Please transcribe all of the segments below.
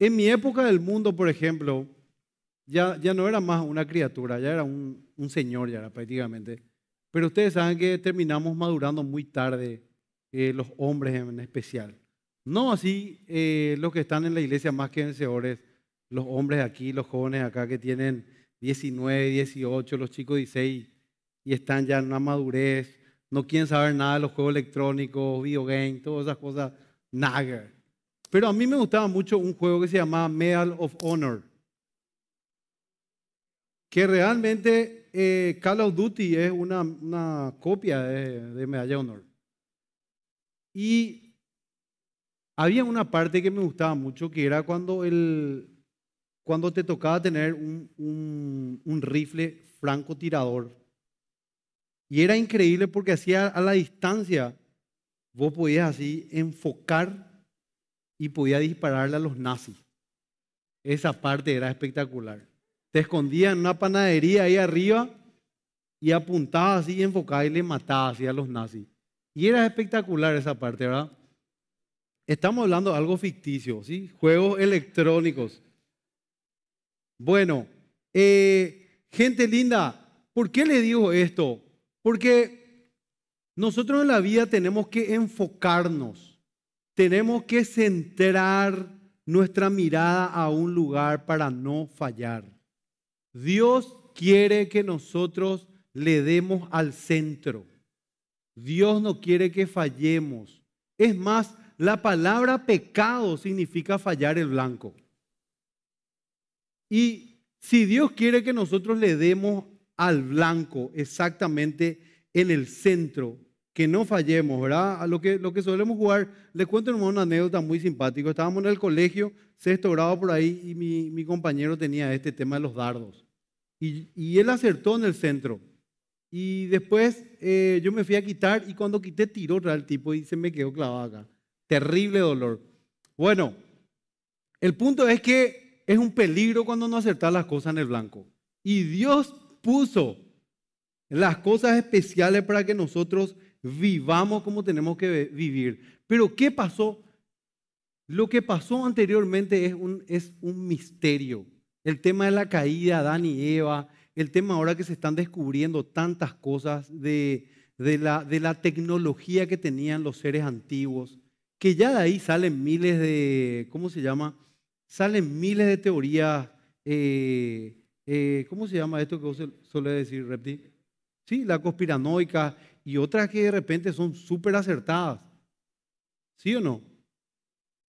En mi época del mundo, por ejemplo, ya, ya no era más una criatura, ya era un, un señor, ya era prácticamente. Pero ustedes saben que terminamos madurando muy tarde, eh, los hombres en especial. No así eh, los que están en la iglesia más que vencedores, los hombres aquí, los jóvenes acá que tienen 19, 18, los chicos 16 y están ya en una madurez, no quieren saber nada de los juegos electrónicos, videojuegos, todas esas cosas, nager. Pero a mí me gustaba mucho un juego que se llamaba Medal of Honor, que realmente eh, Call of Duty es una, copia de, Medal of Honor. Y había una parte que me gustaba mucho, que era cuando, el, cuando te tocaba tener un, un rifle francotirador. Y era increíble porque hacía a la distancia, vos podías así enfocar y podía dispararle a los nazis. Esa parte era espectacular. Te escondía en una panadería ahí arriba y apuntaba así, enfocaba y le mataba así a los nazis. Y era espectacular esa parte, ¿verdad? Estamos hablando de algo ficticio, ¿sí? Juegos electrónicos. Bueno, eh, gente linda, ¿por qué le digo esto? Porque nosotros en la vida tenemos que enfocarnos tenemos que centrar nuestra mirada a un lugar para no fallar. Dios quiere que nosotros le demos al centro. Dios no quiere que fallemos. Es más, la palabra pecado significa fallar el blanco. Y si Dios quiere que nosotros le demos al blanco exactamente en el centro, que no fallemos, ¿verdad? A lo que, lo que solemos jugar, les cuento una anécdota muy simpática. Estábamos en el colegio, sexto grado por ahí, y mi, compañero tenía este tema de los dardos. Y, él acertó en el centro. Y después eh, yo me fui a quitar y cuando quité tiró otra tipo y se me quedó clavada acá. Terrible dolor. Bueno, el punto es que es un peligro cuando no acertas las cosas en el blanco. Y Dios puso las cosas especiales para que nosotros vivamos como tenemos que vivir. Pero ¿qué pasó? Lo que pasó anteriormente es un, es un misterio. El tema de la caída, Adán y Eva, el tema ahora que se están descubriendo tantas cosas de, de, la, tecnología que tenían los seres antiguos, que ya de ahí salen miles de, ¿cómo se llama? Salen miles de teorías, eh, eh, ¿cómo se llama esto que vos suele decir, Repti? Sí, la conspiranoica, y otras que de repente son súper acertadas. ¿Sí o no?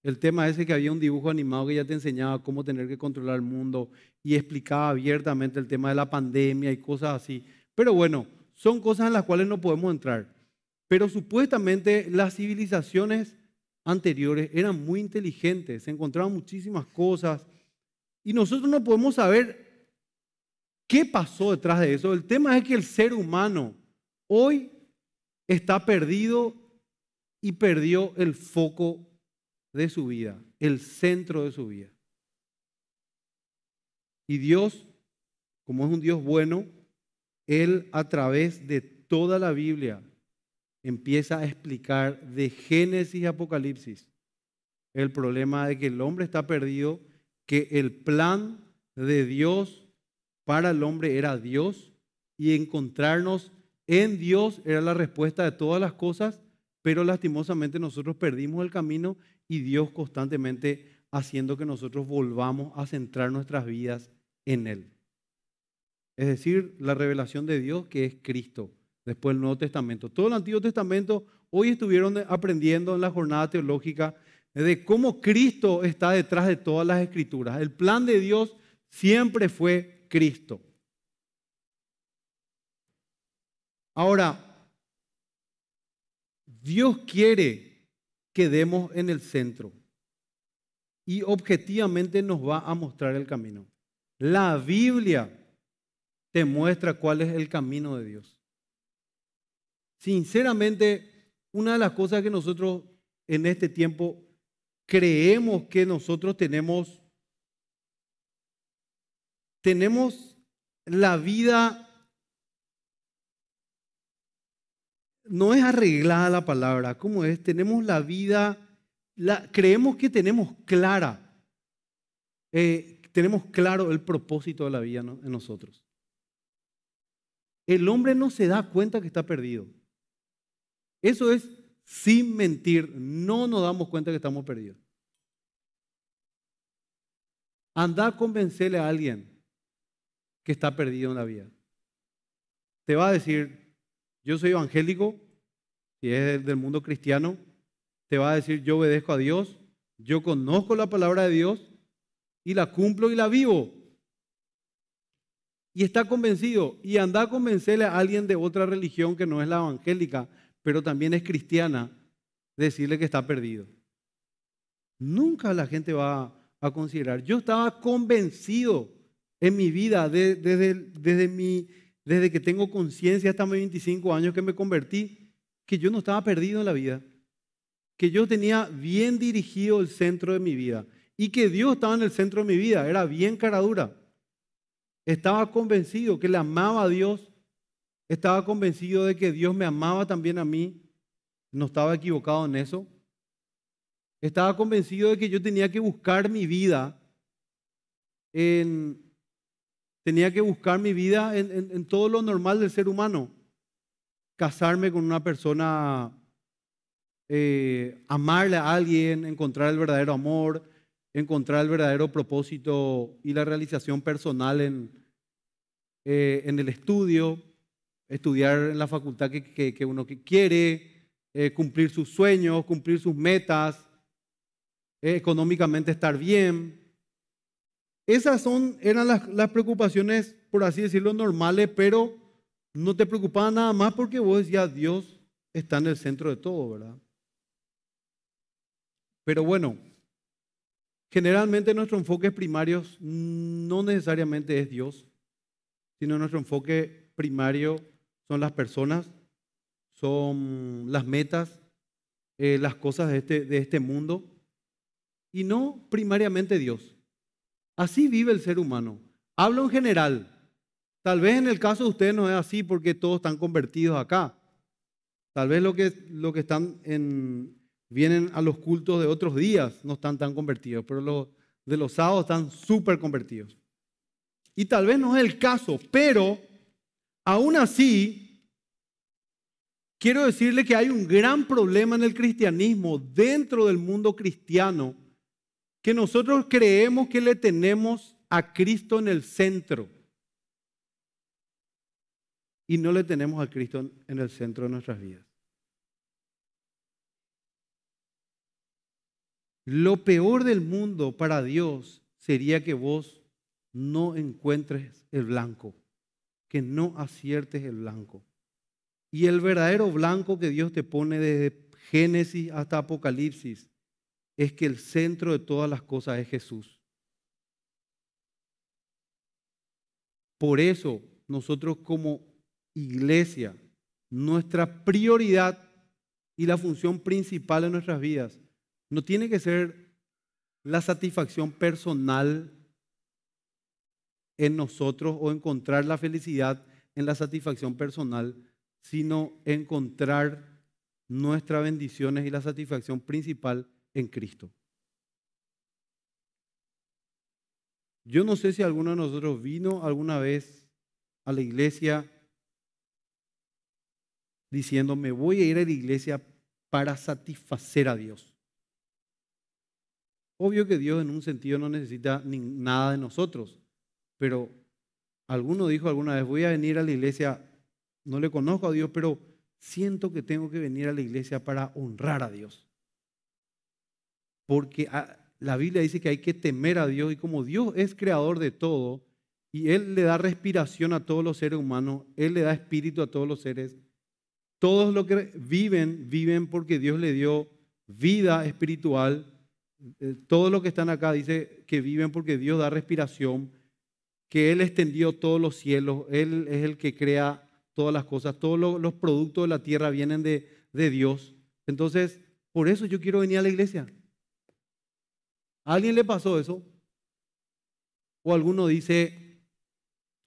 El tema ese que había un dibujo animado que ya te enseñaba cómo tener que controlar el mundo y explicaba abiertamente el tema de la pandemia y cosas así. Pero bueno, son cosas en las cuales no podemos entrar. Pero supuestamente las civilizaciones anteriores eran muy inteligentes, se encontraban muchísimas cosas y nosotros no podemos saber qué pasó detrás de eso. El tema es que el ser humano hoy está perdido y perdió el foco de su vida, el centro de su vida. Y Dios, como es un Dios bueno, Él a través de toda la Biblia empieza a explicar de Génesis a Apocalipsis el problema de que el hombre está perdido, que el plan de Dios para el hombre era Dios y encontrarnos en Dios era la respuesta de todas las cosas, pero lastimosamente nosotros perdimos el camino y Dios constantemente haciendo que nosotros volvamos a centrar nuestras vidas en Él. Es decir, la revelación de Dios que es Cristo, después el Nuevo Testamento. Todo el Antiguo Testamento hoy estuvieron aprendiendo en la jornada teológica de cómo Cristo está detrás de todas las escrituras. El plan de Dios siempre fue Cristo. Ahora, Dios quiere que demos en el centro y objetivamente nos va a mostrar el camino. La Biblia te muestra cuál es el camino de Dios. Sinceramente, una de las cosas que nosotros en este tiempo creemos que nosotros tenemos, tenemos la vida no es arreglada la palabra, ¿cómo es? Tenemos la vida, la, creemos que tenemos clara, eh, tenemos claro el propósito de la vida en nosotros. El hombre no se da cuenta que está perdido. Eso es sin mentir, no nos damos cuenta que estamos perdidos. Anda a convencerle a alguien que está perdido en la vida. Te va a decir, yo soy evangélico, y es del mundo cristiano, te va a decir yo obedezco a Dios, yo conozco la palabra de Dios y la cumplo y la vivo. Y está convencido y anda a convencerle a alguien de otra religión que no es la evangélica, pero también es cristiana, decirle que está perdido. Nunca la gente va a considerar. Yo estaba convencido en mi vida, desde, desde mi desde que tengo conciencia hasta mis 25 años que me convertí, que yo no estaba perdido en la vida, que yo tenía bien dirigido el centro de mi vida y que Dios estaba en el centro de mi vida, era bien caradura. Estaba convencido que le amaba a Dios, estaba convencido de que Dios me amaba también a mí, no estaba equivocado en eso. Estaba convencido de que yo tenía que buscar mi vida en Tenía que buscar mi vida en, todo lo normal del ser humano. Casarme con una persona, eh, amarle a alguien, encontrar el verdadero amor, encontrar el verdadero propósito y la realización personal en, eh, el estudio, estudiar en la facultad que, que uno quiere, eh, cumplir sus sueños, cumplir sus metas, económicamente estar bien, esas son, eran las, preocupaciones, por así decirlo, normales, pero no te preocupaba nada más porque vos decías, Dios está en el centro de todo, ¿verdad? Pero bueno, generalmente nuestro enfoque primario no necesariamente es Dios, sino nuestro enfoque primario son las personas, son las metas, eh, las cosas de este, de este mundo, y no primariamente Dios. Así vive el ser humano. Hablo en general. Tal vez en el caso de ustedes no es así porque todos están convertidos acá. Tal vez los que, lo que están en, vienen a los cultos de otros días no están tan convertidos, pero los de los sábados están súper convertidos. Y tal vez no es el caso, pero aún así, quiero decirle que hay un gran problema en el cristianismo dentro del mundo cristiano que nosotros creemos que le tenemos a Cristo en el centro y no le tenemos a Cristo en el centro de nuestras vidas. Lo peor del mundo para Dios sería que vos no encuentres el blanco, que no aciertes el blanco. Y el verdadero blanco que Dios te pone desde Génesis hasta Apocalipsis es que el centro de todas las cosas es Jesús. Por eso nosotros como iglesia, nuestra prioridad y la función principal de nuestras vidas no tiene que ser la satisfacción personal en nosotros o encontrar la felicidad en la satisfacción personal, sino encontrar nuestras bendiciones y la satisfacción principal en Cristo. Yo no sé si alguno de nosotros vino alguna vez a la iglesia diciendo, me voy a ir a la iglesia para satisfacer a Dios. Obvio que Dios en un sentido no necesita ni nada de nosotros, pero alguno dijo alguna vez, voy a venir a la iglesia, no le conozco a Dios, pero siento que tengo que venir a la iglesia para honrar a Dios porque ah, la Biblia dice que hay que temer a Dios y como Dios es creador de todo y Él le da respiración a todos los seres humanos, Él le da espíritu a todos los seres, todos los que viven, viven porque Dios le dio vida espiritual, eh, todos los que están acá dice que viven porque Dios da respiración, que Él extendió todos los cielos, Él es el que crea todas las cosas, todos los productos de la tierra vienen de Dios. Entonces, por eso yo quiero venir a la iglesia. ¿A alguien le pasó eso? O alguno dice,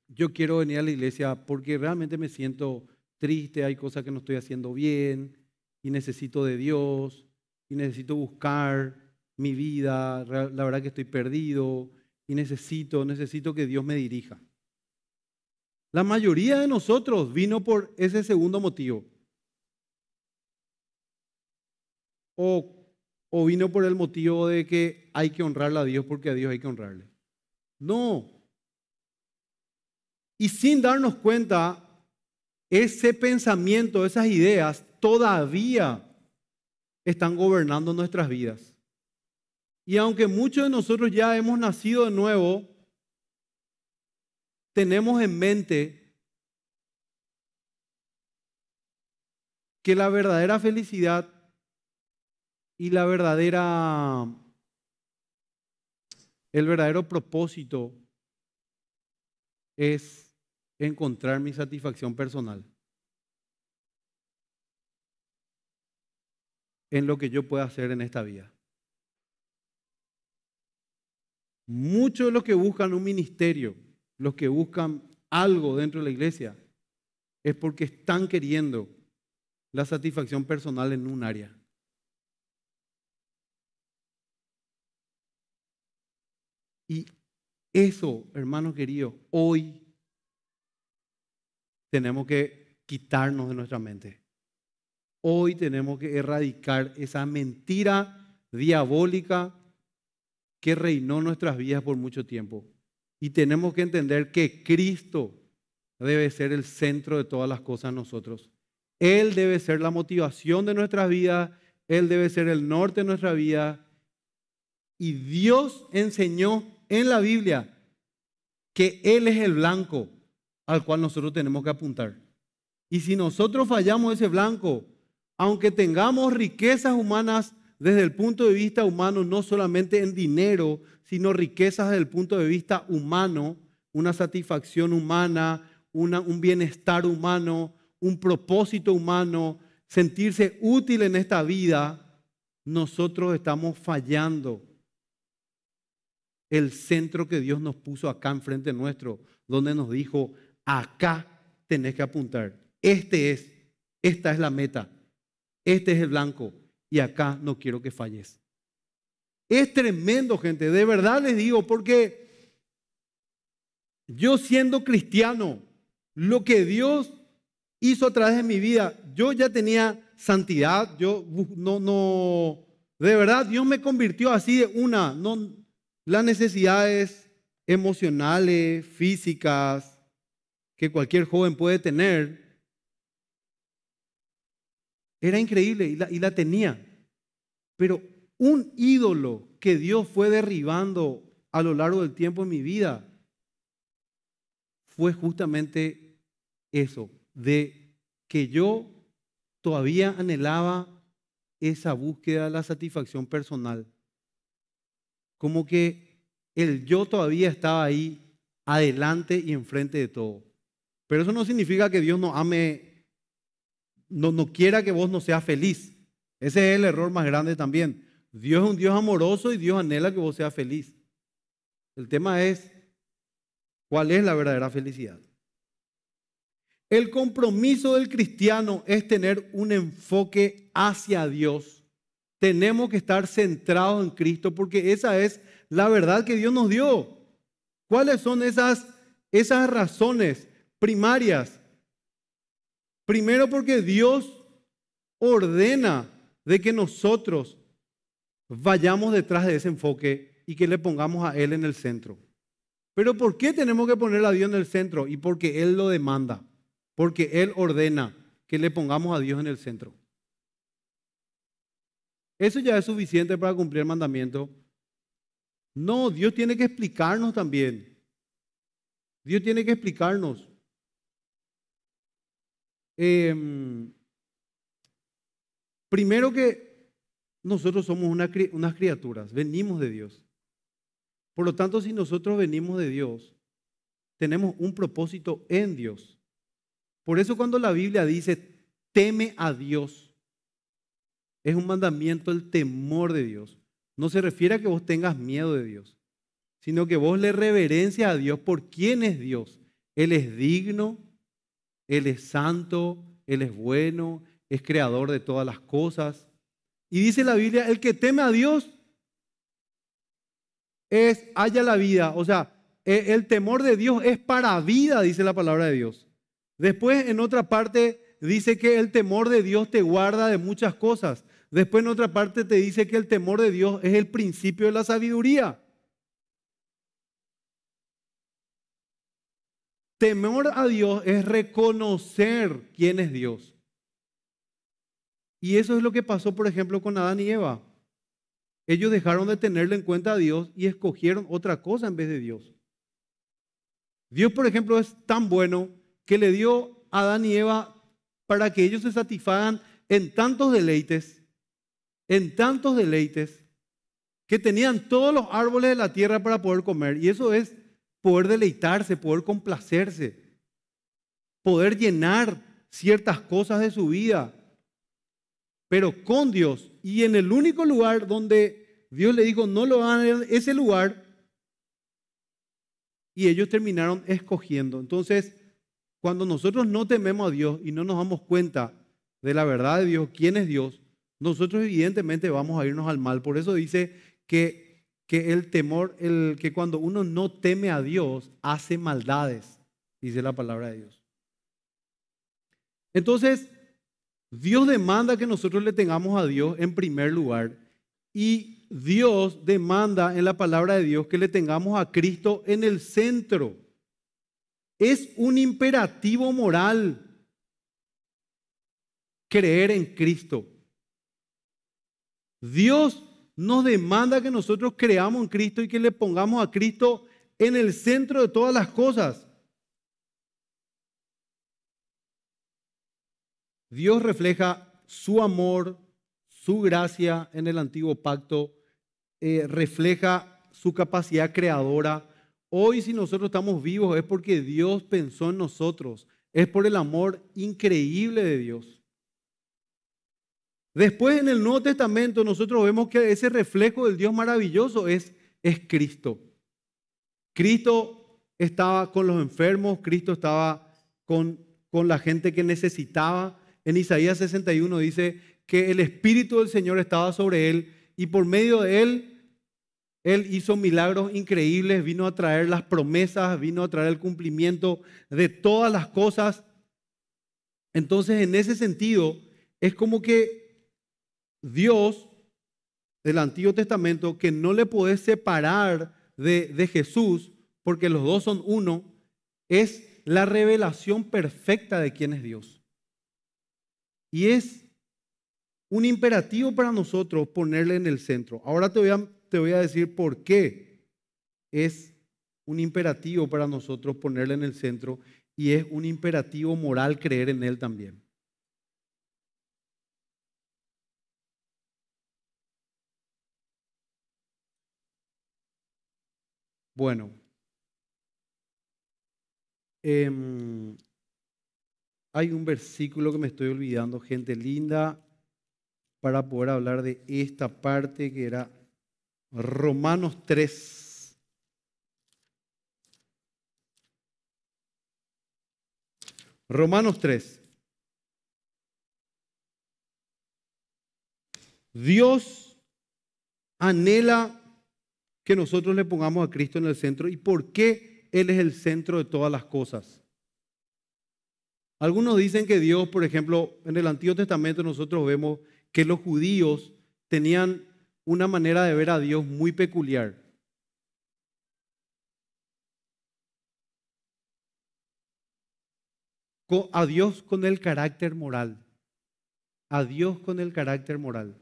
yo quiero venir a la iglesia porque realmente me siento triste, hay cosas que no estoy haciendo bien y necesito de Dios y necesito buscar mi vida, la verdad que estoy perdido y necesito, necesito que Dios me dirija. La mayoría de nosotros vino por ese segundo motivo. O o vino por el motivo de que hay que honrarle a Dios porque a Dios hay que honrarle. No. Y sin darnos cuenta, ese pensamiento, esas ideas todavía están gobernando nuestras vidas. Y aunque muchos de nosotros ya hemos nacido de nuevo, tenemos en mente que la verdadera felicidad y la verdadera, el verdadero propósito es encontrar mi satisfacción personal. en lo que yo pueda hacer en esta vida. Muchos de los que buscan un ministerio, los que buscan algo dentro de la iglesia, es porque están queriendo la satisfacción personal en un área. Y eso, hermano querido, hoy tenemos que quitarnos de nuestra mente. Hoy tenemos que erradicar esa mentira diabólica que reinó nuestras vidas por mucho tiempo. Y tenemos que entender que Cristo debe ser el centro de todas las cosas nosotros. Él debe ser la motivación de nuestras vidas, Él debe ser el norte de nuestra vida. Y Dios enseñó en la Biblia que Él es el blanco al cual nosotros tenemos que apuntar. Y si nosotros fallamos ese blanco, aunque tengamos riquezas humanas desde el punto de vista humano, no solamente en dinero, sino riquezas desde el punto de vista humano, una satisfacción humana, un bienestar humano, un propósito humano, sentirse útil en esta vida, nosotros estamos fallando el centro que Dios nos puso acá frente nuestro, donde nos dijo, acá tenés que apuntar. Este es, esta es la meta, este es el blanco y acá no quiero que falles. Es tremendo, gente, de verdad les digo, porque yo siendo cristiano, lo que Dios hizo a través de mi vida, yo ya tenía santidad, yo no, no, de verdad Dios me convirtió así de una, no, las necesidades emocionales, físicas, que cualquier joven puede tener, era increíble y la, tenía. Pero un ídolo que Dios fue derribando a lo largo del tiempo en mi vida fue justamente eso, de que yo todavía anhelaba esa búsqueda de la satisfacción personal como que el yo todavía estaba ahí adelante y enfrente de todo. Pero eso no significa que Dios no ame, no, no quiera que vos no seas feliz. Ese es el error más grande también. Dios es un Dios amoroso y Dios anhela que vos seas feliz. El tema es, ¿cuál es la verdadera felicidad? El compromiso del cristiano es tener un enfoque hacia Dios tenemos que estar centrados en Cristo porque esa es la verdad que Dios nos dio. ¿Cuáles son esas, esas razones primarias? Primero porque Dios ordena de que nosotros vayamos detrás de ese enfoque y que le pongamos a Él en el centro. Pero ¿por qué tenemos que poner a Dios en el centro? Y porque Él lo demanda, porque Él ordena que le pongamos a Dios en el centro. Eso ya es suficiente para cumplir el mandamiento. No, Dios tiene que explicarnos también. Dios tiene que explicarnos. Em, primero que nosotros somos unas criaturas, venimos de Dios. Por lo tanto, si nosotros venimos de Dios, tenemos un propósito en Dios. Por eso cuando la Biblia dice, teme a Dios, es un mandamiento el temor de Dios. No se refiere a que vos tengas miedo de Dios, sino que vos le reverencia a Dios por quién es Dios. Él es digno, Él es santo, Él es bueno, es creador de todas las cosas. Y dice la Biblia, el que teme a Dios es haya la vida. O sea, e, el temor de Dios es para vida, dice la palabra de Dios. Después, en otra parte, dice que el temor de Dios te guarda de muchas cosas. Después en otra parte te dice que el temor de Dios es el principio de la sabiduría. Temor a Dios es reconocer quién es Dios. Y eso es lo que pasó, por ejemplo, con Adán y Eva. Ellos dejaron de tenerle en cuenta a Dios y escogieron otra cosa en vez de Dios. Dios, por ejemplo, es tan bueno que le dio a Adán y Eva para que ellos se satisfagan en tantos deleites en tantos deleites que tenían todos los árboles de la tierra para poder comer. Y eso es poder deleitarse, poder complacerse, poder llenar ciertas cosas de su vida. Pero con Dios y en el único lugar donde Dios le dijo no lo hagan, ese lugar, y ellos terminaron escogiendo. Entonces, cuando nosotros no tememos a Dios y no nos damos cuenta de la verdad de Dios, quién es Dios, nosotros evidentemente vamos a irnos al mal. Por eso dice que, que el temor, el, que cuando uno no teme a Dios, hace maldades, dice la palabra de Dios. Entonces, Dios demanda que nosotros le tengamos a Dios en primer lugar y Dios demanda en la palabra de Dios que le tengamos a Cristo en el centro. Es un imperativo moral creer en Cristo. Dios nos demanda que nosotros creamos en Cristo y que le pongamos a Cristo en el centro de todas las cosas. Dios refleja su amor, su gracia en el antiguo pacto, eh, refleja su capacidad creadora. Hoy si nosotros estamos vivos es porque Dios pensó en nosotros, es por el amor increíble de Dios. Después en el Nuevo Testamento nosotros vemos que ese reflejo del Dios maravilloso es, es Cristo. Cristo estaba con los enfermos, Cristo estaba con, con la gente que necesitaba. En Isaías 61 dice que el Espíritu del Señor estaba sobre él y por medio de él él hizo milagros increíbles, vino a traer las promesas, vino a traer el cumplimiento de todas las cosas. Entonces, en ese sentido, es como que Dios del Antiguo Testamento que no le puede separar de, Jesús, porque los dos son uno, es la revelación perfecta de quién es Dios. Y es un imperativo para nosotros ponerle en el centro. Ahora te voy te voy a decir por qué es un imperativo para nosotros ponerle en el centro y es un imperativo moral creer en Él también. bueno. Em, hay un versículo que me estoy olvidando, gente linda, para poder hablar de esta parte que era Romanos 3. Romanos 3. Dios anhela que nosotros le pongamos a Cristo en el centro y por qué Él es el centro de todas las cosas. Algunos dicen que Dios, por ejemplo, en el Antiguo Testamento nosotros vemos que los judíos tenían una manera de ver a Dios muy peculiar. A Dios con el carácter moral. A Dios con el carácter moral.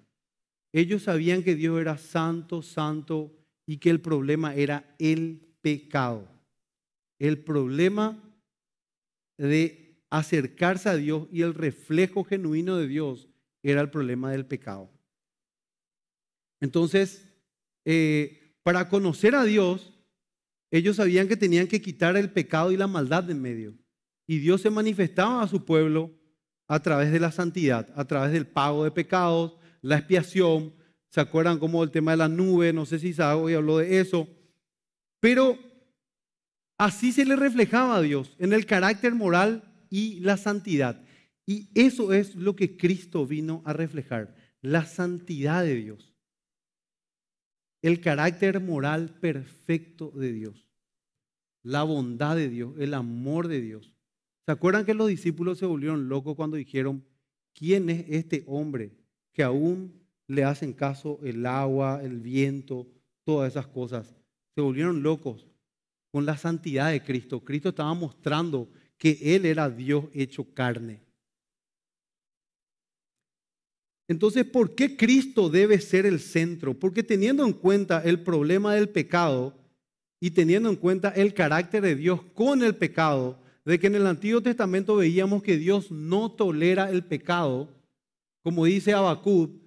Ellos sabían que Dios era santo, santo, y que el problema era el pecado. El problema de acercarse a Dios y el reflejo genuino de Dios era el problema del pecado. Entonces, eh, para conocer a Dios, ellos sabían que tenían que quitar el pecado y la maldad de en medio. Y Dios se manifestaba a su pueblo a través de la santidad, a través del pago de pecados, la expiación, ¿Se acuerdan cómo el tema de la nube? No sé si Isago hoy habló de eso. Pero así se le reflejaba a Dios en el carácter moral y la santidad. Y eso es lo que Cristo vino a reflejar, la santidad de Dios. El carácter moral perfecto de Dios. La bondad de Dios, el amor de Dios. ¿Se acuerdan que los discípulos se volvieron locos cuando dijeron, ¿quién es este hombre que aún le hacen caso el agua, el viento, todas esas cosas. Se volvieron locos con la santidad de Cristo. Cristo estaba mostrando que Él era Dios hecho carne. Entonces, ¿por qué Cristo debe ser el centro? Porque teniendo en cuenta el problema del pecado y teniendo en cuenta el carácter de Dios con el pecado, de que en el Antiguo Testamento veíamos que Dios no tolera el pecado, como dice Habacuc,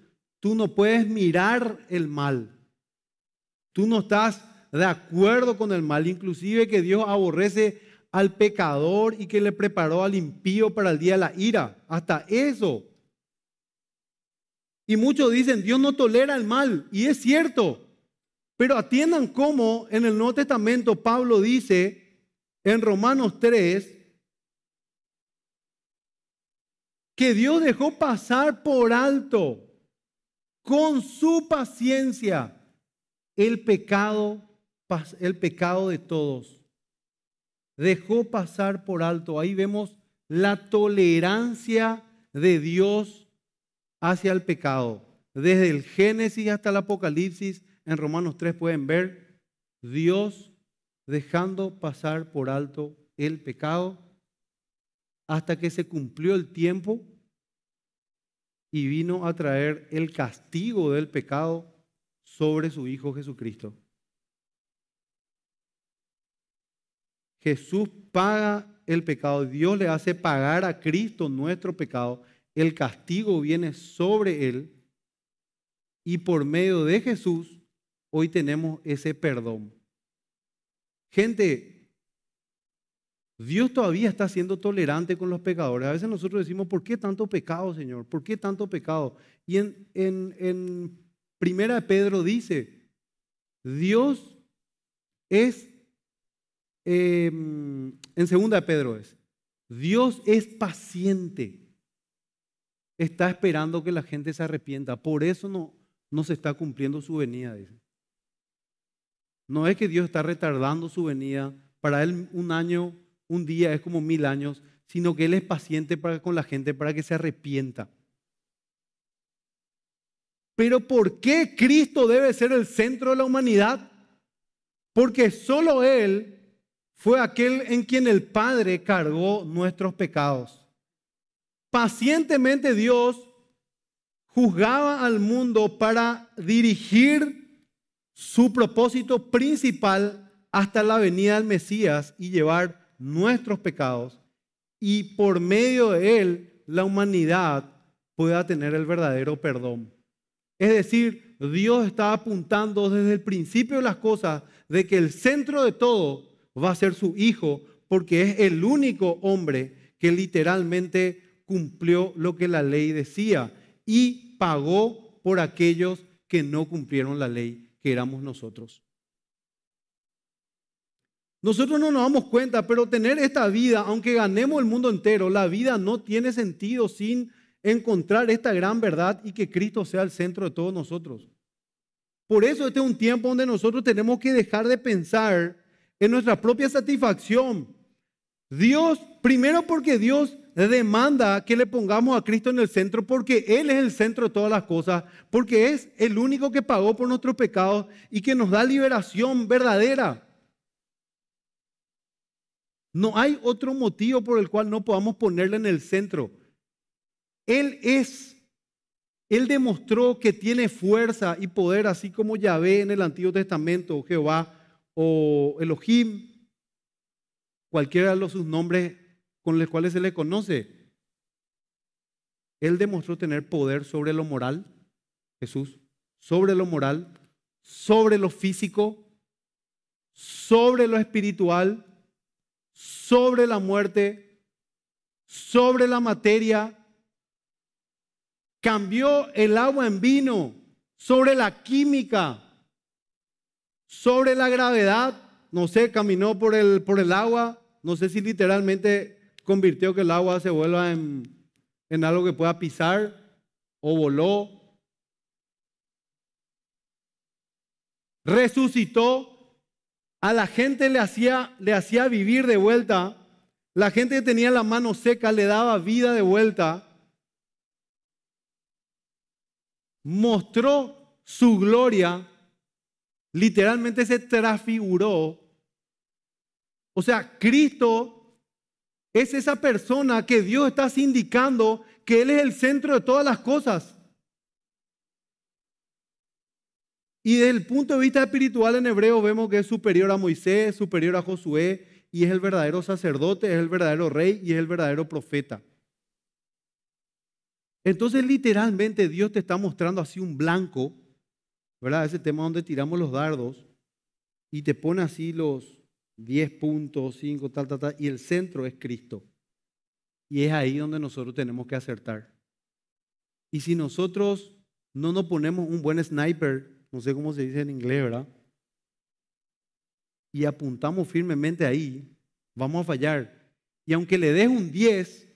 Tú no puedes mirar el mal. Tú no estás de acuerdo con el mal, inclusive que Dios aborrece al pecador y que le preparó al impío para el día de la ira. Hasta eso. Y muchos dicen, Dios no tolera el mal. Y es cierto. Pero atiendan cómo en el Nuevo Testamento Pablo dice en Romanos 3 que Dios dejó pasar por alto con su paciencia el pecado, el pecado de todos. Dejó pasar por alto. Ahí vemos la tolerancia de Dios hacia el pecado. Desde el Génesis hasta el Apocalipsis, en Romanos 3 pueden ver Dios dejando pasar por alto el pecado hasta que se cumplió el tiempo y vino a traer el castigo del pecado sobre su Hijo Jesucristo. Jesús paga el pecado, Dios le hace pagar a Cristo nuestro pecado, el castigo viene sobre él y por medio de Jesús hoy tenemos ese perdón. Gente, Dios todavía está siendo tolerante con los pecadores. A veces nosotros decimos, ¿por qué tanto pecado, Señor? ¿Por qué tanto pecado? Y en, en, Primera de Pedro dice, Dios es, em, en Segunda de Pedro es, Dios es paciente. Está esperando que la gente se arrepienta. Por eso no, no se está cumpliendo su venida, dice. No es que Dios está retardando su venida. Para él un año un día es como mil años, sino que Él es paciente con la gente para que se arrepienta. Pero ¿por qué Cristo debe ser el centro de la humanidad? Porque solo Él fue aquel en quien el Padre cargó nuestros pecados. Pacientemente Dios juzgaba al mundo para dirigir su propósito principal hasta la venida del Mesías y llevar nuestros pecados y por medio de él la humanidad pueda tener el verdadero perdón. Es decir, Dios está apuntando desde el principio de las cosas de que el centro de todo va a ser su Hijo, porque es el único hombre que literalmente cumplió lo que la ley decía y pagó por aquellos que no cumplieron la ley, que éramos nosotros. Nosotros no nos damos cuenta, pero tener esta vida, aunque ganemos el mundo entero, la vida no tiene sentido sin encontrar esta gran verdad y que Cristo sea el centro de todos nosotros. Por eso este es un tiempo donde nosotros tenemos que dejar de pensar en nuestra propia satisfacción. Dios, primero porque Dios demanda que le pongamos a Cristo en el centro, porque Él es el centro de todas las cosas, porque es el único que pagó por nuestros pecados y que nos da liberación verdadera. No hay otro motivo por el cual no podamos ponerle en el centro. Él es. Él demostró que tiene fuerza y poder, así como Yahvé en el Antiguo Testamento, Jehová o Elohim, cualquiera de sus nombres con los cuales se le conoce. Él demostró tener poder sobre lo moral, Jesús, sobre lo moral, sobre lo físico, sobre lo espiritual, sobre la muerte, sobre la materia, cambió el agua en vino, sobre la química, sobre la gravedad, no sé, caminó por el, por el agua, no sé si literalmente convirtió que el agua se vuelva en, en algo que pueda pisar o voló. Resucitó a la gente le hacía, le hacía vivir de vuelta. La gente que tenía la mano seca le daba vida de vuelta. Mostró su gloria. Literalmente se transfiguró. O sea, Cristo es esa persona que Dios está indicando que Él es el centro de todas las cosas. Y desde el punto de vista espiritual en hebreo vemos que es superior a Moisés, superior a Josué, y es el verdadero sacerdote, es el verdadero rey y es el verdadero profeta. Entonces literalmente Dios te está mostrando así un blanco, ¿verdad? Ese tema donde tiramos los dardos y te pone así los 10 puntos, 5, tal, tal, tal, y el centro es Cristo. Y es ahí donde nosotros tenemos que acertar. Y si nosotros no nos ponemos un buen sniper no sé cómo se dice en inglés, ¿verdad? Y apuntamos firmemente ahí, vamos a fallar. Y aunque le des un 10,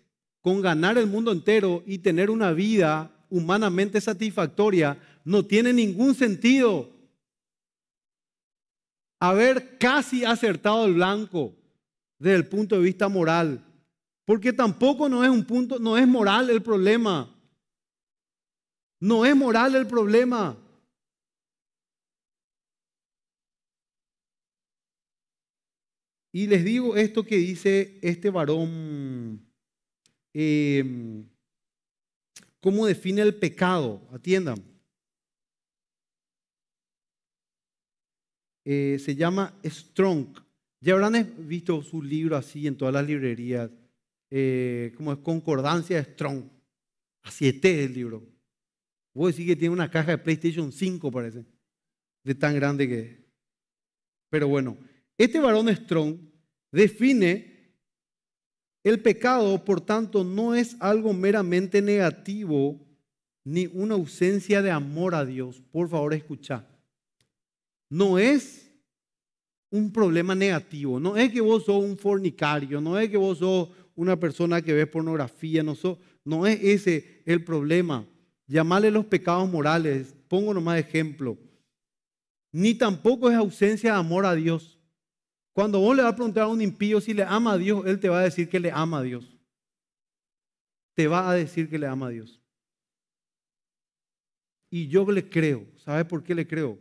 con ganar el mundo entero y tener una vida humanamente satisfactoria, no tiene ningún sentido. Haber casi acertado el blanco desde el punto de vista moral, porque tampoco no es un punto, no es moral el problema. No es moral el problema. Y les digo esto que dice este varón, em, cómo define el pecado. Atiendan. Eh, se llama Strong. Ya habrán visto su libro así en todas las librerías, eh, como es Concordancia Strong. Así es este el libro. a decir que tiene una caja de PlayStation 5, parece, de tan grande que es. Pero bueno, este varón Strong define el pecado, por tanto, no es algo meramente negativo ni una ausencia de amor a Dios. Por favor, escucha. No es un problema negativo. No es que vos sos un fornicario, no es que vos sos una persona que ve pornografía, no, no es ese el problema. Llamarle los pecados morales, pongo nomás ejemplo. Ni tampoco es ausencia de amor a Dios. Cuando vos le vas a preguntar a un impío si le ama a Dios, él te va a decir que le ama a Dios. Te va a decir que le ama a Dios. Y yo le creo. ¿Sabes por qué le creo?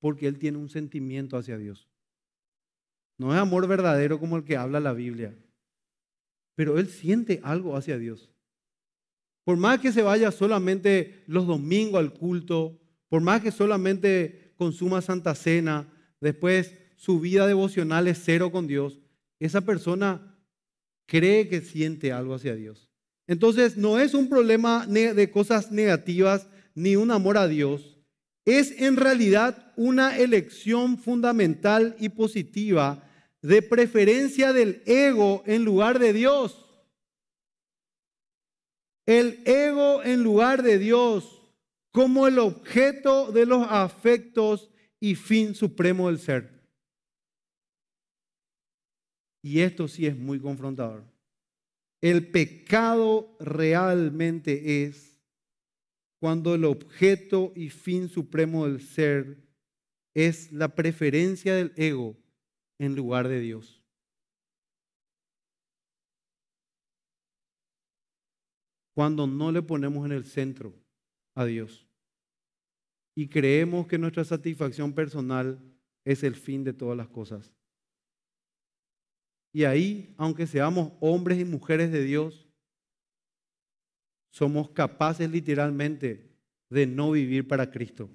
Porque él tiene un sentimiento hacia Dios. No es amor verdadero como el que habla la Biblia. Pero él siente algo hacia Dios. Por más que se vaya solamente los domingos al culto, por más que solamente consuma Santa Cena, después su vida devocional es cero con Dios, esa persona cree que siente algo hacia Dios. Entonces no es un problema de cosas negativas ni un amor a Dios, es en realidad una elección fundamental y positiva de preferencia del ego en lugar de Dios. El ego en lugar de Dios como el objeto de los afectos y fin supremo del ser. Y esto sí es muy confrontador. El pecado realmente es cuando el objeto y fin supremo del ser es la preferencia del ego en lugar de Dios. Cuando no le ponemos en el centro a Dios y creemos que nuestra satisfacción personal es el fin de todas las cosas. Y ahí, aunque seamos hombres y mujeres de Dios, somos capaces literalmente de no vivir para Cristo.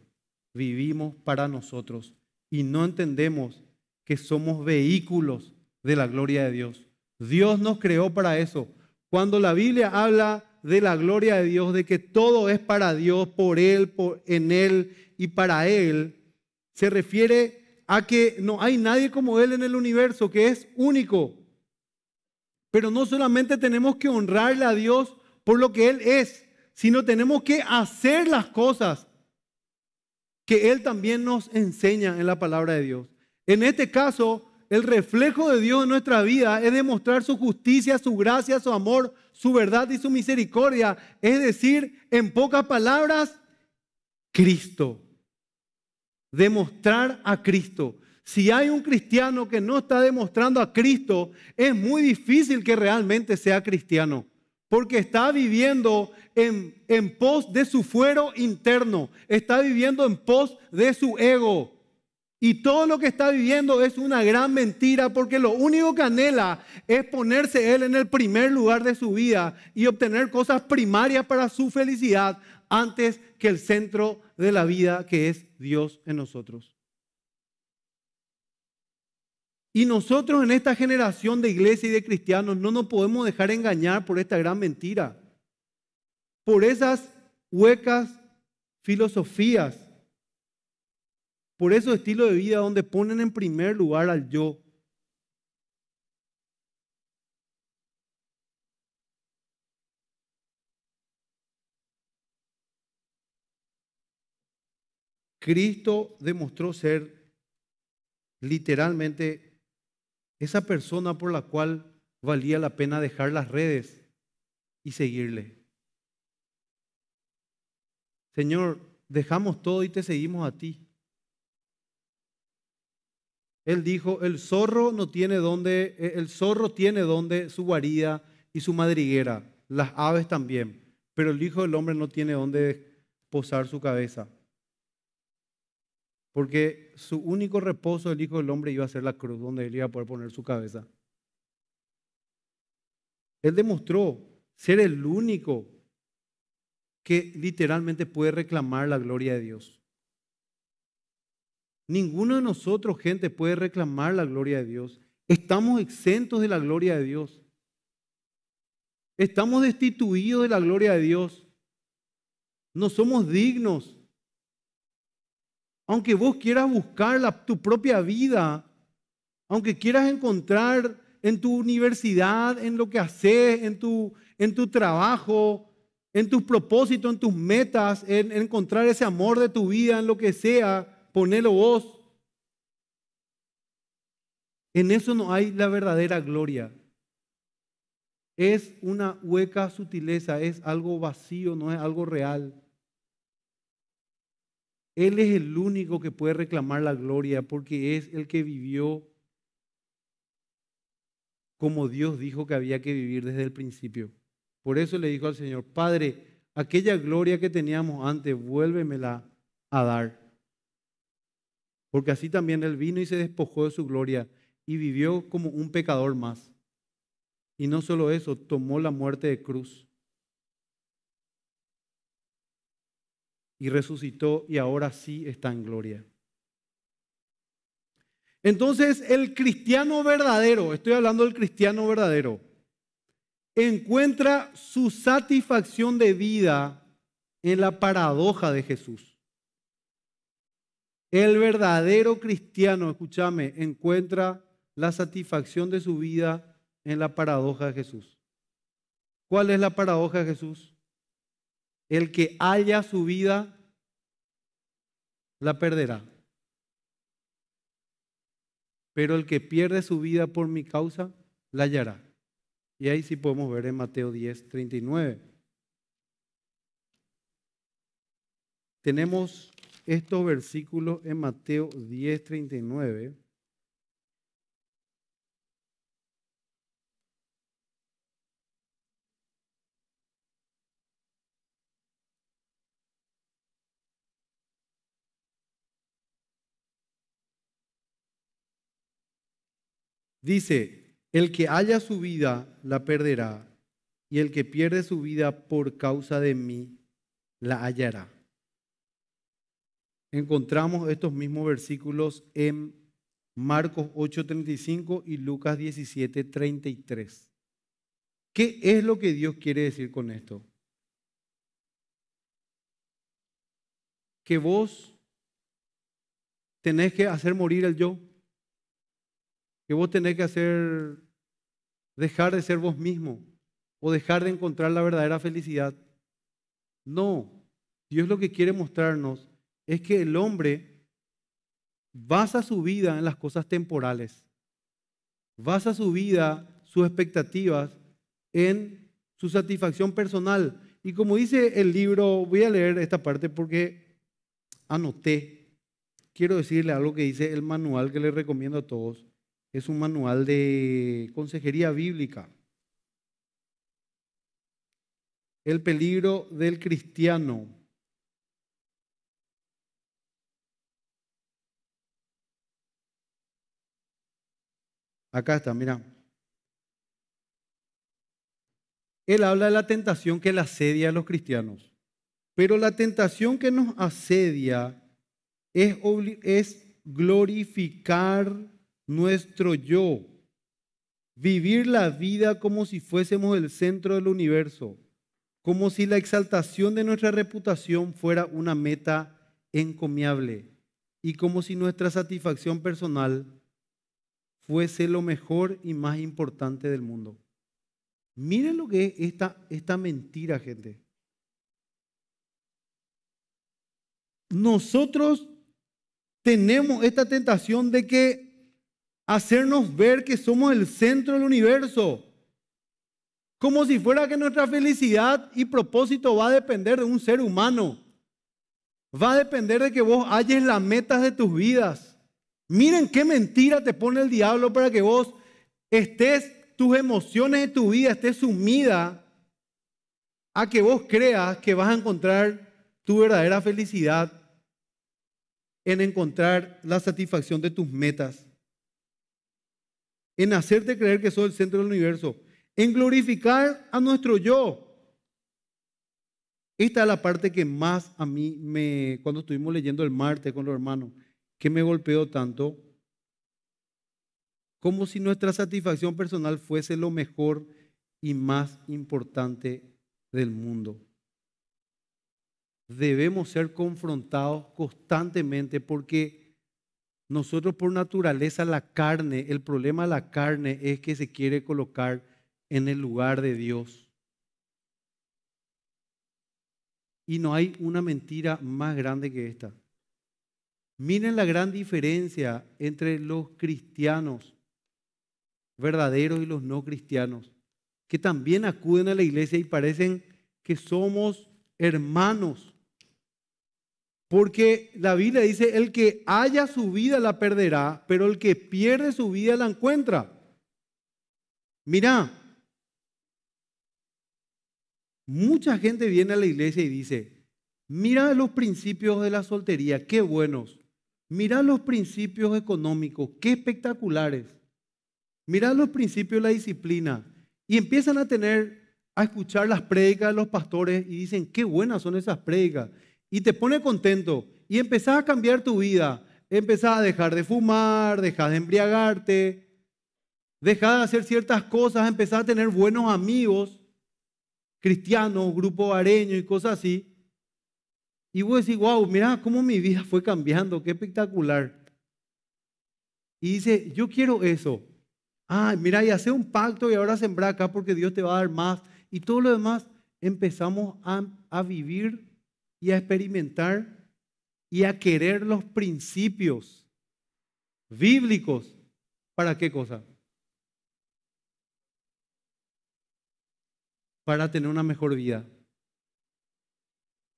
Vivimos para nosotros y no entendemos que somos vehículos de la gloria de Dios. Dios nos creó para eso. Cuando la Biblia habla de la gloria de Dios, de que todo es para Dios, por Él, en Él y para Él, se refiere a que no hay nadie como Él en el universo, que es único. Pero no solamente tenemos que honrarle a Dios por lo que Él es, sino tenemos que hacer las cosas que Él también nos enseña en la palabra de Dios. En este caso, el reflejo de Dios en nuestra vida es demostrar su justicia, su gracia, su amor, su verdad y su misericordia. Es decir, en pocas palabras, Cristo demostrar a Cristo. Si hay un cristiano que no está demostrando a Cristo, es muy difícil que realmente sea cristiano, porque está viviendo en, pos de su fuero interno, está viviendo en pos de su ego. Y todo lo que está viviendo es una gran mentira porque lo único que anhela es ponerse él en el primer lugar de su vida y obtener cosas primarias para su felicidad antes que el centro de la vida que es Dios en nosotros. Y nosotros en esta generación de iglesia y de cristianos no nos podemos dejar engañar por esta gran mentira, por esas huecas filosofías, por ese estilo de vida donde ponen en primer lugar al yo, Cristo demostró ser literalmente esa persona por la cual valía la pena dejar las redes y seguirle. Señor, dejamos todo y te seguimos a ti. Él dijo, el zorro no tiene donde, eh, el zorro tiene donde su guarida y su madriguera, las aves también, pero el Hijo del Hombre no tiene donde posar su cabeza. Porque su único reposo el Hijo del Hombre iba a ser la cruz donde él iba a poder poner su cabeza. Él demostró ser el único que literalmente puede reclamar la gloria de Dios. Ninguno de nosotros, gente, puede reclamar la gloria de Dios. Estamos exentos de la gloria de Dios. Estamos destituidos de la gloria de Dios. No somos dignos aunque vos quieras buscar tu propia vida, aunque quieras encontrar en tu universidad, en lo que haces, en tu, en tu trabajo, en tus propósitos, en tus metas, en, en, encontrar ese amor de tu vida, en lo que sea, ponelo vos. En eso no hay la verdadera gloria. Es una hueca sutileza, es algo vacío, no es algo real. Él es el único que puede reclamar la gloria porque es el que vivió como Dios dijo que había que vivir desde el principio. Por eso le dijo al Señor, Padre, aquella gloria que teníamos antes, vuélvemela a dar. Porque así también él vino y se despojó de su gloria y vivió como un pecador más. Y no solo eso, tomó la muerte de cruz. y resucitó y ahora sí está en gloria. Entonces el cristiano verdadero, estoy hablando del cristiano verdadero, encuentra su satisfacción de vida en la paradoja de Jesús. El verdadero cristiano, escúchame, encuentra la satisfacción de su vida en la paradoja de Jesús. ¿Cuál es la paradoja de Jesús? El que haya su vida, la perderá. Pero el que pierde su vida por mi causa, la hallará. Y ahí sí podemos ver en Mateo 10, 39. Tenemos estos versículos en Mateo 10, 39. Dice, el que haya su vida la perderá y el que pierde su vida por causa de mí la hallará. Encontramos estos mismos versículos en Marcos 8:35 y Lucas 17:33. ¿Qué es lo que Dios quiere decir con esto? Que vos tenés que hacer morir el yo que vos tenés que hacer, dejar de ser vos mismo o dejar de encontrar la verdadera felicidad. No, Dios lo que quiere mostrarnos es que el hombre basa su vida en las cosas temporales, basa su vida, sus expectativas en su satisfacción personal. Y como dice el libro, voy a leer esta parte porque anoté, quiero decirle algo que dice el manual que le recomiendo a todos es un manual de consejería bíblica. El peligro del cristiano. Acá está, mira. Él habla de la tentación que le asedia a los cristianos. Pero la tentación que nos asedia es, es glorificar nuestro yo, vivir la vida como si fuésemos el centro del universo, como si la exaltación de nuestra reputación fuera una meta encomiable y como si nuestra satisfacción personal fuese lo mejor y más importante del mundo. Miren lo que es esta, esta mentira, gente. Nosotros tenemos esta tentación de que hacernos ver que somos el centro del universo. Como si fuera que nuestra felicidad y propósito va a depender de un ser humano. Va a depender de que vos halles las metas de tus vidas. Miren qué mentira te pone el diablo para que vos estés, tus emociones de tu vida estés sumida a que vos creas que vas a encontrar tu verdadera felicidad en encontrar la satisfacción de tus metas en hacerte creer que soy el centro del universo, en glorificar a nuestro yo. Esta es la parte que más a mí me, cuando estuvimos leyendo el martes con los hermanos, que me golpeó tanto, como si nuestra satisfacción personal fuese lo mejor y más importante del mundo. Debemos ser confrontados constantemente porque nosotros por naturaleza la carne, el problema de la carne es que se quiere colocar en el lugar de Dios. Y no hay una mentira más grande que esta. Miren la gran diferencia entre los cristianos verdaderos y los no cristianos, que también acuden a la iglesia y parecen que somos hermanos. Porque la Biblia dice, el que haya su vida la perderá, pero el que pierde su vida la encuentra. Mira, mucha gente viene a la iglesia y dice, mira los principios de la soltería, qué buenos. Mira los principios económicos, qué espectaculares. Mira los principios de la disciplina. Y empiezan a tener, a escuchar las prédicas de los pastores y dicen, qué buenas son esas prédicas y te pone contento y empezás a cambiar tu vida, empezás a dejar de fumar, dejás de embriagarte, dejás de hacer ciertas cosas, empezás a tener buenos amigos, cristianos, grupo areño y cosas así. Y vos decís, wow, mira cómo mi vida fue cambiando, qué espectacular. Y dice, yo quiero eso. Ah, mira, y hace un pacto y ahora sembrar acá porque Dios te va a dar más. Y todo lo demás empezamos a, a vivir y a experimentar y a querer los principios bíblicos. ¿Para qué cosa? Para tener una mejor vida,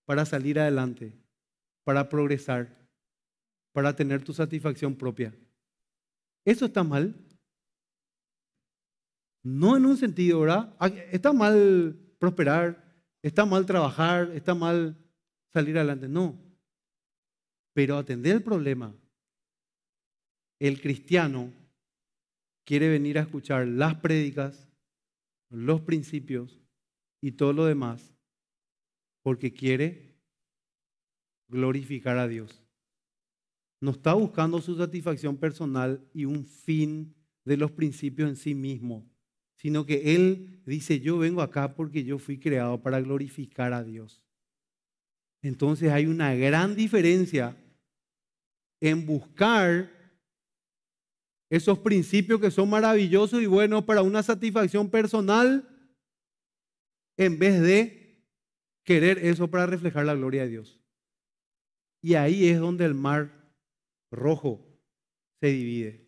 para salir adelante, para progresar, para tener tu satisfacción propia. ¿Eso está mal? No en un sentido, ¿verdad? Ah, está mal prosperar, está mal trabajar, está mal salir adelante, no. Pero atender el problema. El cristiano quiere venir a escuchar las prédicas, los principios y todo lo demás, porque quiere glorificar a Dios. No está buscando su satisfacción personal y un fin de los principios en sí mismo, sino que Él dice, yo vengo acá porque yo fui creado para glorificar a Dios. Entonces hay una gran diferencia en buscar esos principios que son maravillosos y buenos para una satisfacción personal en vez de querer eso para reflejar la gloria de Dios. Y ahí es donde el mar rojo se divide.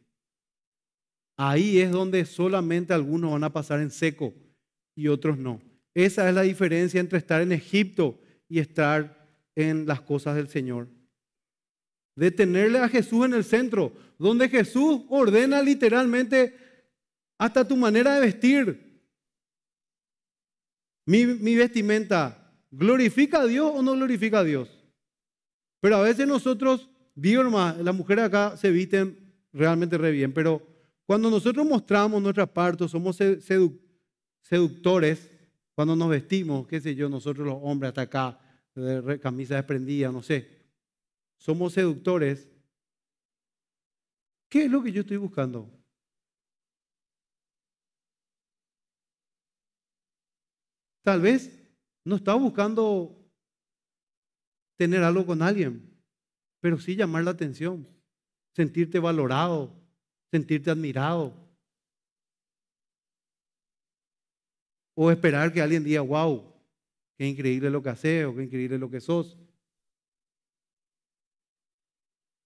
Ahí es donde solamente algunos van a pasar en seco y otros no. Esa es la diferencia entre estar en Egipto y estar en las cosas del Señor. De tenerle a Jesús en el centro, donde Jesús ordena literalmente hasta tu manera de vestir. Mi, vestimenta, ¿glorifica a Dios o no glorifica a Dios? Pero a veces nosotros, digo hermano, las mujeres acá se visten realmente re bien, pero cuando nosotros mostramos nuestra parte, somos seductores, cuando nos vestimos, qué sé yo, nosotros los hombres hasta acá, camisa desprendida, no sé. Somos seductores. ¿Qué es lo que yo estoy buscando? Tal vez no estaba buscando tener algo con alguien, pero sí llamar la atención, sentirte valorado, sentirte admirado. O esperar que alguien diga, wow, Qué increíble lo que haces o qué increíble lo que sos.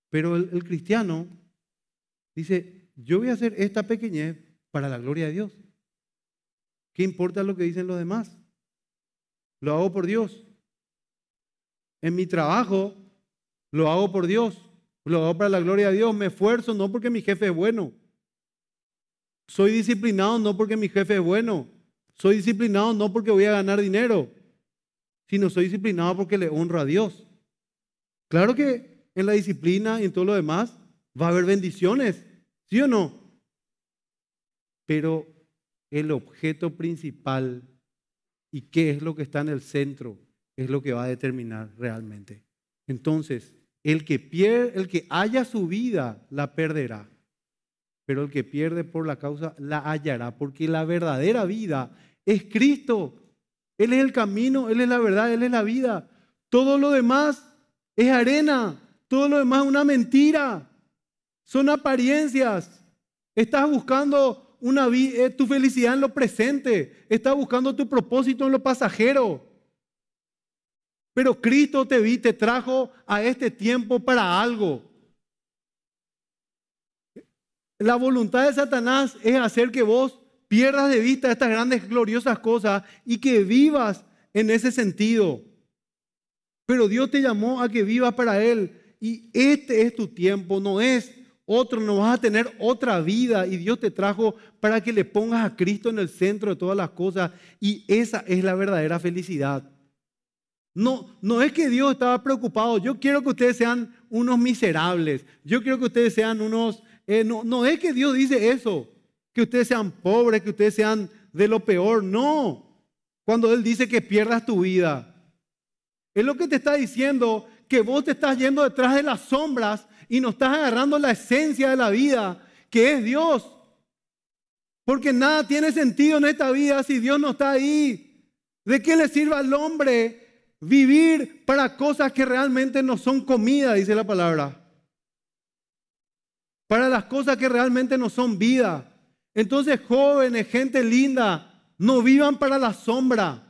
Pero el, el cristiano dice, yo voy a hacer esta pequeñez para la gloria de Dios. ¿Qué importa lo que dicen los demás? Lo hago por Dios. En mi trabajo lo hago por Dios. Lo hago para la gloria de Dios. Me esfuerzo no porque mi jefe es bueno. Soy disciplinado no porque mi jefe es bueno. Soy disciplinado no porque voy a ganar dinero no soy disciplinado porque le honro a Dios. Claro que en la disciplina y en todo lo demás va a haber bendiciones, ¿sí o no? Pero el objeto principal y qué es lo que está en el centro es lo que va a determinar realmente. Entonces, el que, pierde, el que haya su vida la perderá, pero el que pierde por la causa la hallará, porque la verdadera vida es Cristo. Él es el camino, Él es la verdad, Él es la vida. Todo lo demás es arena, todo lo demás es una mentira, son apariencias. Estás buscando una eh, tu felicidad en lo presente, estás buscando tu propósito en lo pasajero. Pero Cristo te vi, te trajo a este tiempo para algo. La voluntad de Satanás es hacer que vos pierdas de vista estas grandes, gloriosas cosas y que vivas en ese sentido. Pero Dios te llamó a que vivas para Él y este es tu tiempo, no es otro, no vas a tener otra vida y Dios te trajo para que le pongas a Cristo en el centro de todas las cosas y esa es la verdadera felicidad. No, no es que Dios estaba preocupado, yo quiero que ustedes sean unos miserables, yo quiero que ustedes sean unos... Eh, no, no es que Dios dice eso, que ustedes sean pobres, que ustedes sean de lo peor. No. Cuando Él dice que pierdas tu vida, es lo que te está diciendo que vos te estás yendo detrás de las sombras y no estás agarrando la esencia de la vida, que es Dios. Porque nada tiene sentido en esta vida si Dios no está ahí. ¿De qué le sirve al hombre vivir para cosas que realmente no son comida, dice la palabra? Para las cosas que realmente no son vida. Entonces, jóvenes, gente linda, no vivan para la sombra,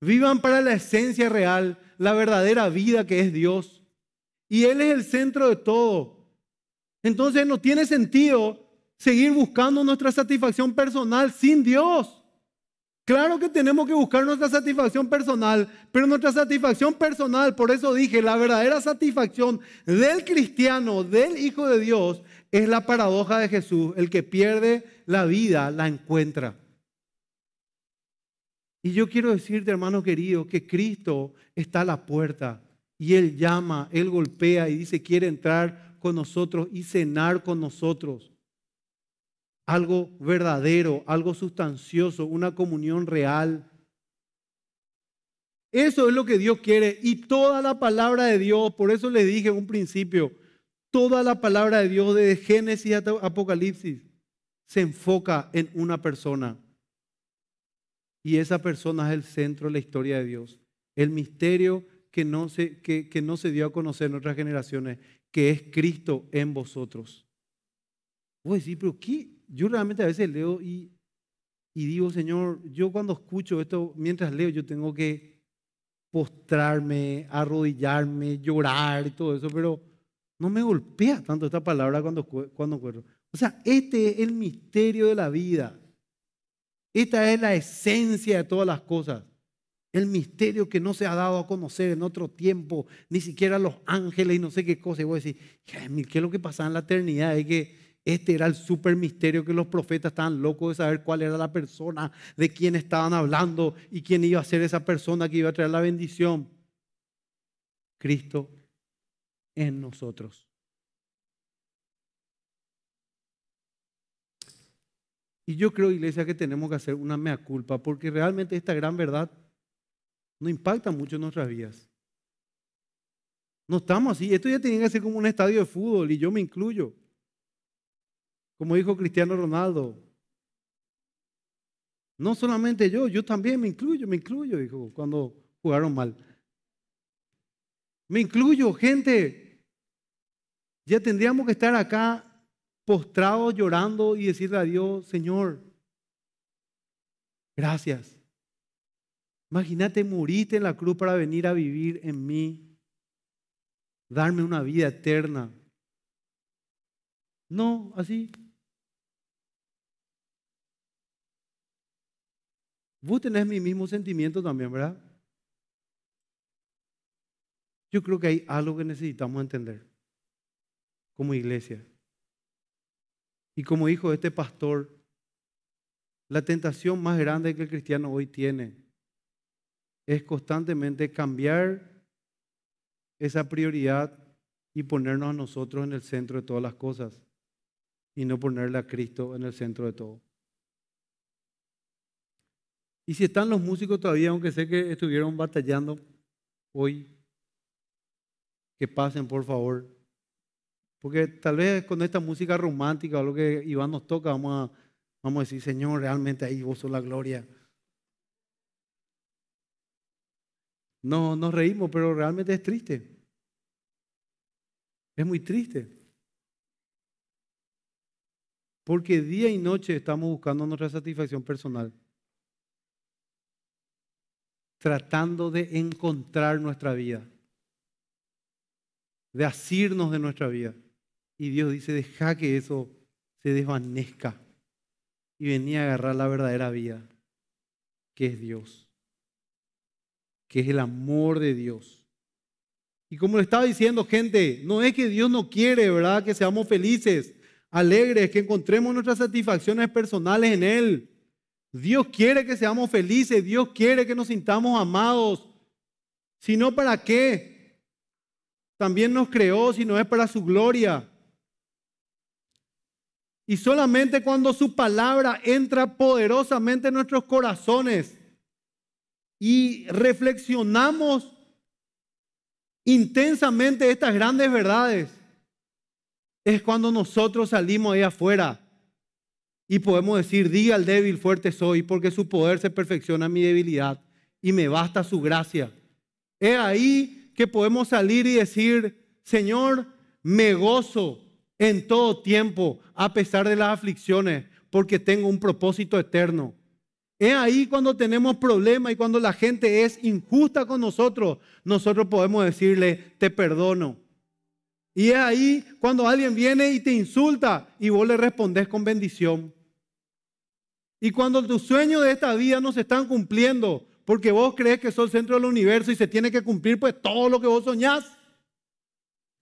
vivan para la esencia real, la verdadera vida que es Dios. Y Él es el centro de todo. Entonces no tiene sentido seguir buscando nuestra satisfacción personal sin Dios. Claro que tenemos que buscar nuestra satisfacción personal, pero nuestra satisfacción personal, por eso dije, la verdadera satisfacción del cristiano, del Hijo de Dios, es la paradoja de Jesús. El que pierde la vida la encuentra. Y yo quiero decirte, hermano querido, que Cristo está a la puerta y Él llama, Él golpea y dice, quiere entrar con nosotros y cenar con nosotros. Algo verdadero, algo sustancioso, una comunión real. Eso es lo que Dios quiere y toda la palabra de Dios, por eso le dije en un principio, toda la palabra de Dios desde Génesis hasta Apocalipsis se enfoca en una persona. Y esa persona es el centro de la historia de Dios. El misterio que no se, que, no se dio a conocer en otras generaciones, que es Cristo en vosotros. a decir, pero ¿qué? Yo realmente a veces leo y, digo, Señor, yo cuando escucho esto, mientras leo, yo tengo que postrarme, arrodillarme, llorar y todo eso, pero no me golpea tanto esta palabra cuando, cuando o sea, este es el misterio de la vida. Esta es la esencia de todas las cosas. El misterio que no se ha dado a conocer en otro tiempo, ni siquiera los ángeles y no sé qué cosa. Y voy a decir, ¿qué es lo que pasaba en la eternidad? Es que este era el super misterio que los profetas estaban locos de saber cuál era la persona, de quién estaban hablando y quién iba a ser esa persona que iba a traer la bendición. Cristo en nosotros. Y yo creo, iglesia, que tenemos que hacer una mea culpa, porque realmente esta gran verdad no impacta mucho en nuestras vidas. No estamos así. Esto ya tenía que ser como un estadio de fútbol y yo me incluyo. Como dijo Cristiano Ronaldo. No solamente yo, yo también me incluyo, me incluyo, dijo, cuando jugaron mal. Me incluyo, gente. Ya tendríamos que estar acá Postrado, llorando y decirle a Dios, Señor, gracias. Imagínate, morirte en la cruz para venir a vivir en mí, darme una vida eterna. No, así. Vos tenés mi mismo sentimiento también, ¿verdad? Yo creo que hay algo que necesitamos entender como iglesia. Y como dijo este pastor, la tentación más grande que el cristiano hoy tiene es constantemente cambiar esa prioridad y ponernos a nosotros en el centro de todas las cosas y no ponerle a Cristo en el centro de todo. Y si están los músicos todavía, aunque sé que estuvieron batallando hoy, que pasen por favor. Porque tal vez con esta música romántica o lo que Iván nos toca, vamos a, vamos a decir, Señor, realmente ahí vos sos la gloria. No, nos reímos, pero realmente es triste. Es muy triste. Porque día y noche estamos buscando nuestra satisfacción personal. Tratando de encontrar nuestra vida. De asirnos de nuestra vida. Y Dios dice, deja que eso se desvanezca y venía a agarrar la verdadera vida, que es Dios, que es el amor de Dios. Y como le estaba diciendo, gente, no es que Dios no quiere, ¿verdad? Que seamos felices, alegres, que encontremos nuestras satisfacciones personales en Él. Dios quiere que seamos felices, Dios quiere que nos sintamos amados. Si no, ¿para qué? También nos creó, si no es para su gloria. Y solamente cuando su palabra entra poderosamente en nuestros corazones y reflexionamos intensamente estas grandes verdades, es cuando nosotros salimos ahí afuera y podemos decir, diga al débil, fuerte soy, porque su poder se perfecciona en mi debilidad y me basta su gracia. Es ahí que podemos salir y decir, Señor, me gozo en todo tiempo, a pesar de las aflicciones, porque tengo un propósito eterno. Es ahí cuando tenemos problemas y cuando la gente es injusta con nosotros, nosotros podemos decirle, te perdono. Y es ahí cuando alguien viene y te insulta y vos le respondes con bendición. Y cuando tus sueños de esta vida no se están cumpliendo, porque vos crees que sos el centro del universo y se tiene que cumplir pues todo lo que vos soñás,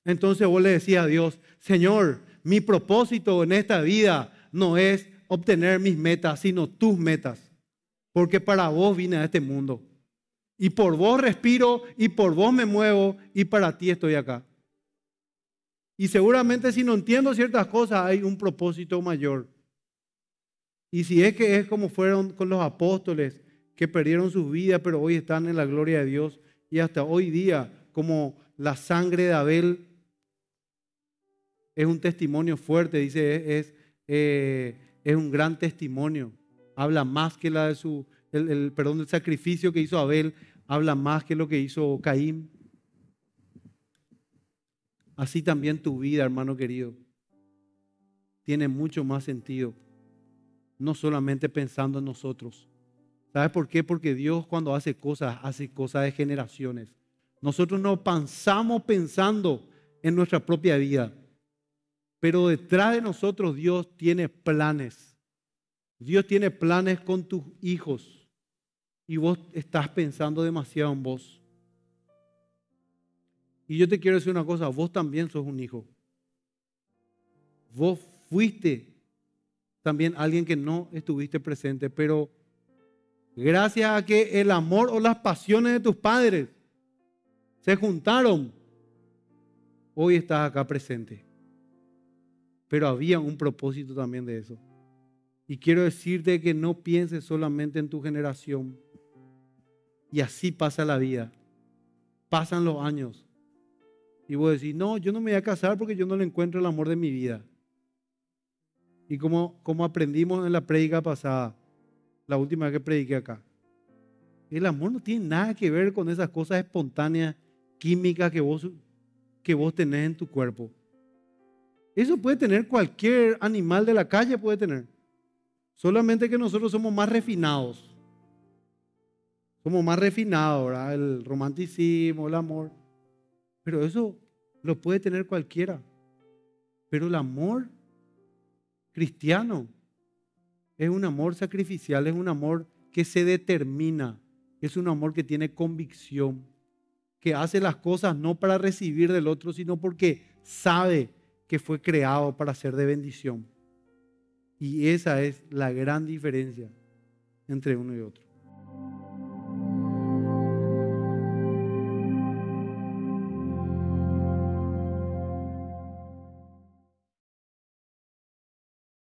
entonces vos le decías a Dios, Señor, mi propósito en esta vida no es obtener mis metas, sino tus metas. Porque para vos vine a este mundo. Y por vos respiro y por vos me muevo y para ti estoy acá. Y seguramente si no entiendo ciertas cosas hay un propósito mayor. Y si es que es como fueron con los apóstoles que perdieron sus vidas, pero hoy están en la gloria de Dios y hasta hoy día como la sangre de Abel es un testimonio fuerte, dice, eh, es, un gran testimonio. Habla más que la de su, el, perdón, el sacrificio que hizo Abel, habla más que lo que hizo Caín. Así también tu vida, hermano querido, tiene mucho más sentido. No solamente pensando en nosotros. ¿Sabes por qué? Porque Dios cuando hace cosas, hace cosas de generaciones. Nosotros no pensamos pensando en nuestra propia vida. Pero detrás de nosotros Dios tiene planes. Dios tiene planes con tus hijos. Y vos estás pensando demasiado en vos. Y yo te quiero decir una cosa, vos también sos un hijo. Vos fuiste también alguien que no estuviste presente, pero gracias a que el amor o las pasiones de tus padres se juntaron, hoy estás acá presente pero había un propósito también de eso. Y quiero decirte que no pienses solamente en tu generación. Y así pasa la vida. Pasan los años. Y vos decís, no, yo no me voy a casar porque yo no le encuentro el amor de mi vida. Y como, aprendimos en la prédica pasada, la última que prediqué acá, el amor no tiene nada que ver con esas cosas espontáneas, químicas que vos, que vos tenés en tu cuerpo. Eso puede tener cualquier animal de la calle, puede tener. Solamente que nosotros somos más refinados. Somos más refinados, ¿verdad? El romanticismo, el amor. Pero eso lo puede tener cualquiera. Pero el amor cristiano es un amor sacrificial, es un amor que se determina, es un amor que tiene convicción, que hace las cosas no para recibir del otro, sino porque sabe que fue creado para ser de bendición. Y esa es la gran diferencia entre uno y otro.